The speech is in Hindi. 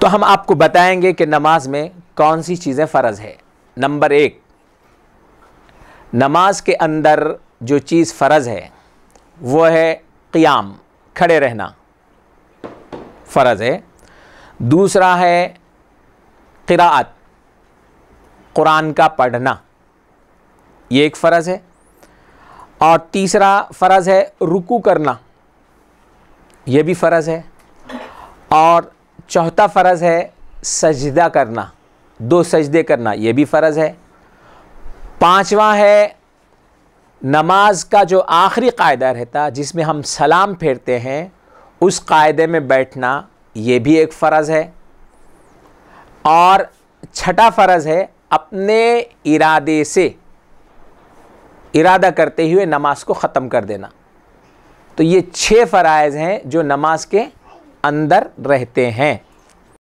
तो हम आपको बताएंगे कि नमाज में कौन सी चीज़ें फ़र्ज़ है नंबर एक नमाज के अंदर जो चीज़ फ़र्ज़ है वो है क़ियाम खड़े रहना फ़र्ज़ है दूसरा है क़रात कुरान का पढ़ना ये एक फ़र्ज़ है और तीसरा फ़र्ज़ है रुकू करना ये भी फ़र्ज़ है और चौथा फ़र्ज़ है सजदा करना दो सजदे करना ये भी फ़र्ज़ है पांचवा है नमाज का जो आखिरी कायदा रहता है जिसमें हम सलाम फेरते हैं उस कायदे में बैठना ये भी एक फ़र्ज़ है और छठा फ़र्ज़ है अपने इरादे से इरादा करते हुए नमाज को ख़त्म कर देना तो ये छः फ़राइज़ हैं जो नमाज के अंदर रहते हैं